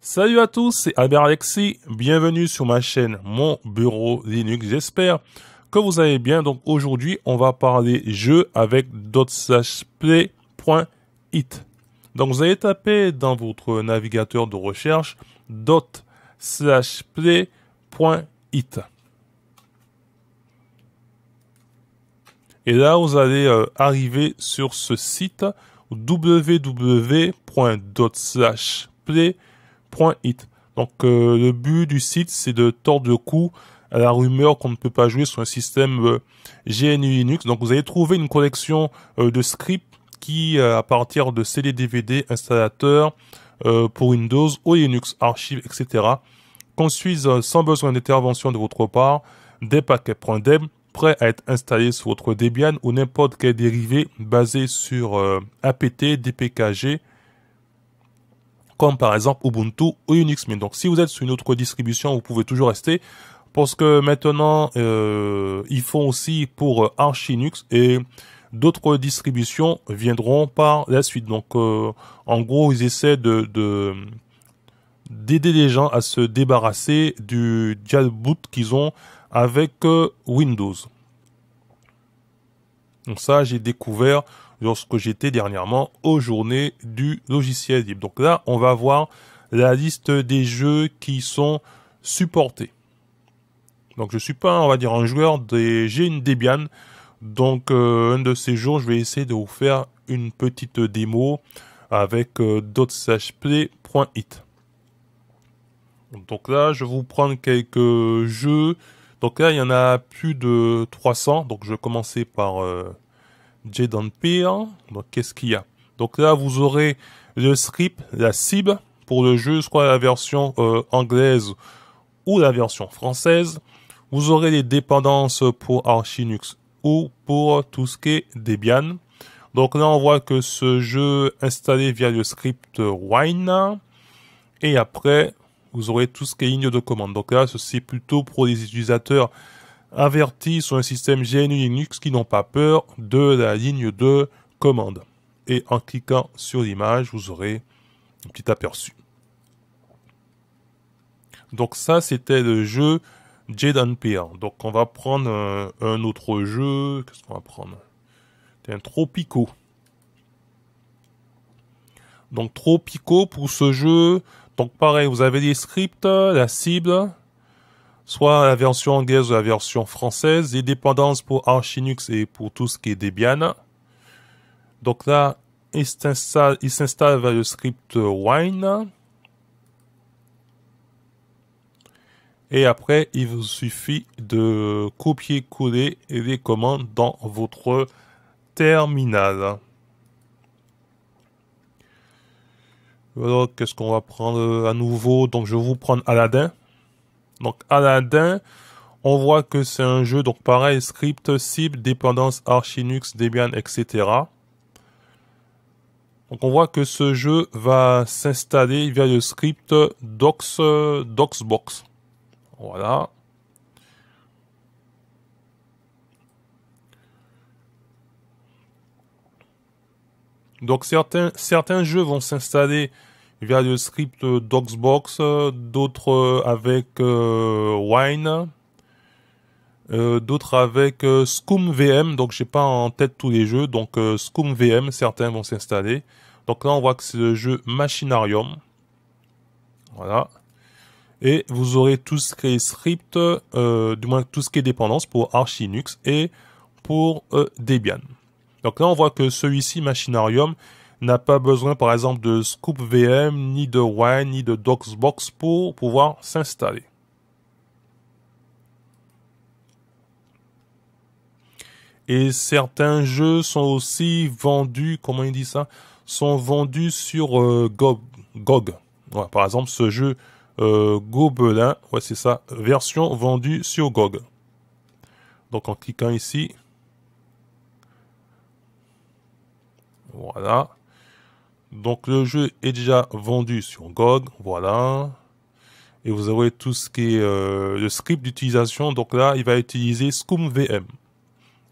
Salut à tous, c'est Albert Alexis, bienvenue sur ma chaîne Mon Bureau Linux, j'espère que vous allez bien. Donc aujourd'hui, on va parler jeu avec .play.it. Donc vous allez taper dans votre navigateur de recherche .play.it. Et là, vous allez euh, arriver sur ce site www.dot.play.it. Donc euh, le but du site, c'est de tordre le cou à la rumeur qu'on ne peut pas jouer sur un système euh, GNU Linux. Donc vous allez trouver une collection euh, de scripts qui, à partir de CD, DVD, installateurs pour Windows ou Linux, archives, etc., construisent sans besoin d'intervention de votre part des paquets .deb prêts à être installés sur votre Debian ou n'importe quel dérivé basé sur APT, DPKG, comme par exemple Ubuntu ou Unix Mais Donc si vous êtes sur une autre distribution, vous pouvez toujours rester parce que maintenant euh, ils font aussi pour euh, Arch Linux et d'autres distributions viendront par la suite. Donc euh, en gros, ils essaient de, d'aider les gens à se débarrasser du boot qu'ils ont avec euh, Windows. Donc ça, j'ai découvert lorsque j'étais dernièrement aux journées du logiciel libre. Donc là, on va voir la liste des jeux qui sont supportés. Donc je suis pas, on va dire, un joueur des j'ai une Debian. Donc euh, un de ces jours, je vais essayer de vous faire une petite démo avec euh, it. Donc là, je vais vous prendre quelques jeux. Donc là, il y en a plus de 300. Donc je vais commencer par euh, Jaden Donc, qu'est-ce qu'il y a Donc là, vous aurez le script, la cible pour le jeu, soit la version euh, anglaise ou la version française. Vous aurez les dépendances pour Archinux ou pour tout ce qui est Debian. Donc là, on voit que ce jeu installé via le script Wine. Et après, vous aurez tout ce qui est ligne de commande. Donc là, ceci est plutôt pour les utilisateurs avertis sur un système GNU Linux qui n'ont pas peur de la ligne de commande. Et en cliquant sur l'image, vous aurez un petit aperçu. Donc ça, c'était le jeu Jade Donc on va prendre euh, un, autre jeu. Qu'est-ce qu'on va prendre C'est un Tropico. Donc Tropico pour ce jeu. Donc pareil, vous avez des scripts, la cible, soit la version anglaise ou la version française, les dépendances pour Archinux et pour tout ce qui est Debian. Donc là, il s'installe vers le script Wine. Et après, il vous suffit de copier-coller les commandes dans votre terminal. Alors, qu'est-ce qu'on va prendre à nouveau Donc, je vais vous prendre Aladdin. Donc Aladdin, on voit que c'est un jeu, donc pareil, script, cible, dépendance, Archinux, Debian, etc. Donc on voit que ce jeu va s'installer via le script Dox docsbox. Voilà. Donc certains, certains jeux vont s'installer via le script d'Oxbox, d'autres avec euh, Wine, euh, d'autres avec euh, Scum VM. Donc j'ai pas en tête tous les jeux, donc Scum VM, certains vont s'installer. Donc là on voit que c'est le jeu Machinarium. Voilà. Et vous aurez tout ce qui est script, du moins tout ce qui est dépendance pour Archinux et pour Debian. Donc là on voit que celui-ci, Machinarium, n'a pas besoin par exemple de Scoop VM, ni de Wine, ni de Doxbox pour pouvoir s'installer. Et certains jeux sont aussi vendus, comment il dit ça, sont vendus sur euh, GOG. par exemple, ce jeu euh, Gobelin, ouais c'est ça, version vendue sur GOG. Donc en cliquant ici, voilà. Donc le jeu est déjà vendu sur GOG, voilà. Et vous avez tout ce qui est euh, le script d'utilisation. Donc là, il va utiliser Scum VM.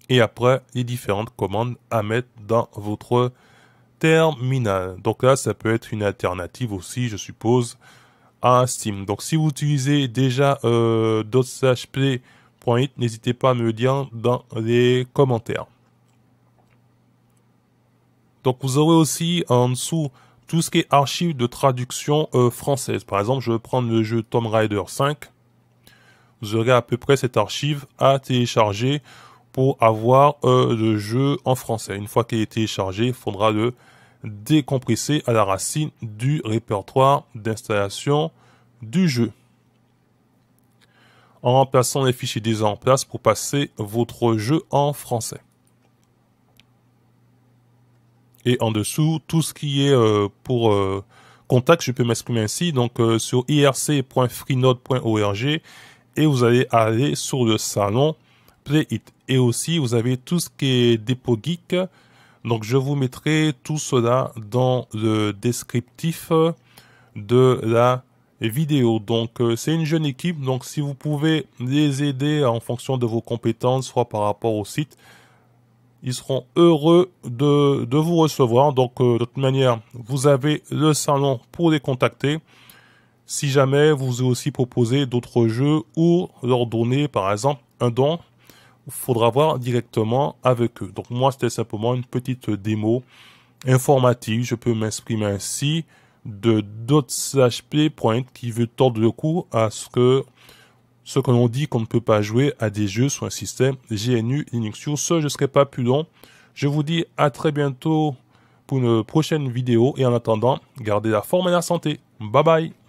Et après, les différentes commandes à mettre dans votre terminal. Donc là, ça peut être une alternative aussi, je suppose, à Steam. Donc si vous utilisez déjà euh, n'hésitez pas à me le dire dans les commentaires. Donc vous aurez aussi en dessous tout ce qui est archives de traduction euh, française. Par exemple, je vais prendre le jeu Tomb Raider 5. Vous aurez à peu près cette archive à télécharger pour avoir euh, le jeu en français. Une fois qu'il est téléchargé, il faudra le décompresser à la racine du répertoire d'installation du jeu. En remplaçant les fichiers déjà en place pour passer votre jeu en français. Et en dessous, tout ce qui est euh, pour euh, contact, je peux m'exprimer ainsi, donc euh, sur irc.freenode.org, et vous allez aller sur le salon play it Et aussi, vous avez tout ce qui est dépôt geek. Donc, je vous mettrai tout cela dans le descriptif de la vidéo. Donc, c'est une jeune équipe. Donc, si vous pouvez les aider en fonction de vos compétences, soit par rapport au site, ils seront heureux de, vous recevoir. Donc, euh, de toute manière, vous avez le salon pour les contacter. Si jamais vous aussi proposer d'autres jeux ou leur donner, par exemple, un don, il faudra voir directement avec eux. Donc, moi, c'était simplement une petite démo informative, je peux m'exprimer ainsi, de d'autres CHP Point qui veut tordre le coup à ce que ce que l'on dit qu'on ne peut pas jouer à des jeux sur un système GNU Linux. Sur ce, je ne serai pas plus long. Je vous dis à très bientôt pour une prochaine vidéo et en attendant, gardez la forme et la santé. Bye bye